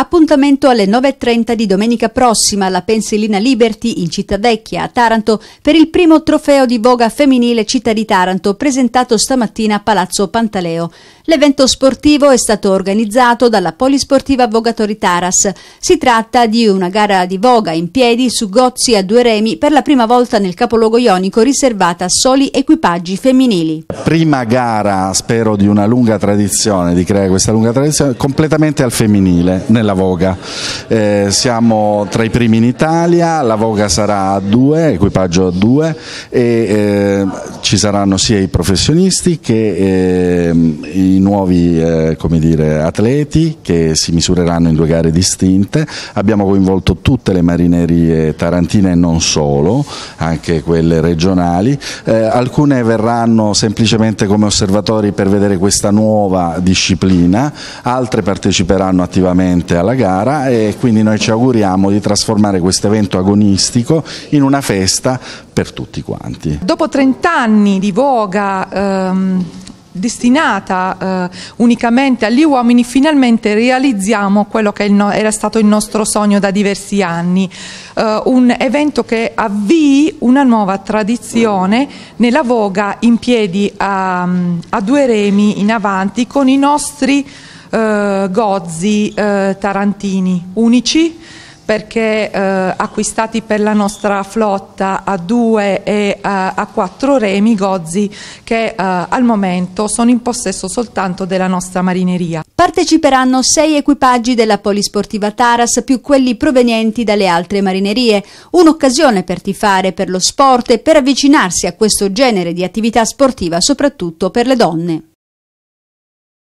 Appuntamento alle 9.30 di domenica prossima alla Pensilina Liberty in Città Vecchia a Taranto per il primo trofeo di voga femminile Città di Taranto presentato stamattina a Palazzo Pantaleo. L'evento sportivo è stato organizzato dalla Polisportiva Vogatori Taras. Si tratta di una gara di voga in piedi su gozzi a due remi per la prima volta nel capoluogo ionico riservata a soli equipaggi femminili. Prima gara, spero, di una lunga tradizione, di creare questa lunga tradizione, completamente al femminile nella voga. Eh, siamo tra i primi in Italia, la voga sarà a due, equipaggio a due e eh, ci saranno sia i professionisti che eh, i nuovi eh, dire, atleti che si misureranno in due gare distinte, abbiamo coinvolto tutte le marinerie tarantine e non solo, anche quelle regionali, eh, alcune verranno semplicemente come osservatori per vedere questa nuova disciplina, altre parteciperanno attivamente alla gara e quindi noi ci auguriamo di trasformare questo evento agonistico in una festa per tutti quanti. Dopo 30 anni di voga, ehm destinata eh, unicamente agli uomini, finalmente realizziamo quello che no era stato il nostro sogno da diversi anni, eh, un evento che avvii una nuova tradizione nella voga in piedi a, a due remi in avanti con i nostri eh, gozzi eh, tarantini unici perché eh, acquistati per la nostra flotta a due e a, eh, a quattro remi gozzi che eh, al momento sono in possesso soltanto della nostra marineria. Parteciperanno sei equipaggi della Polisportiva Taras più quelli provenienti dalle altre marinerie, un'occasione per tifare per lo sport e per avvicinarsi a questo genere di attività sportiva soprattutto per le donne.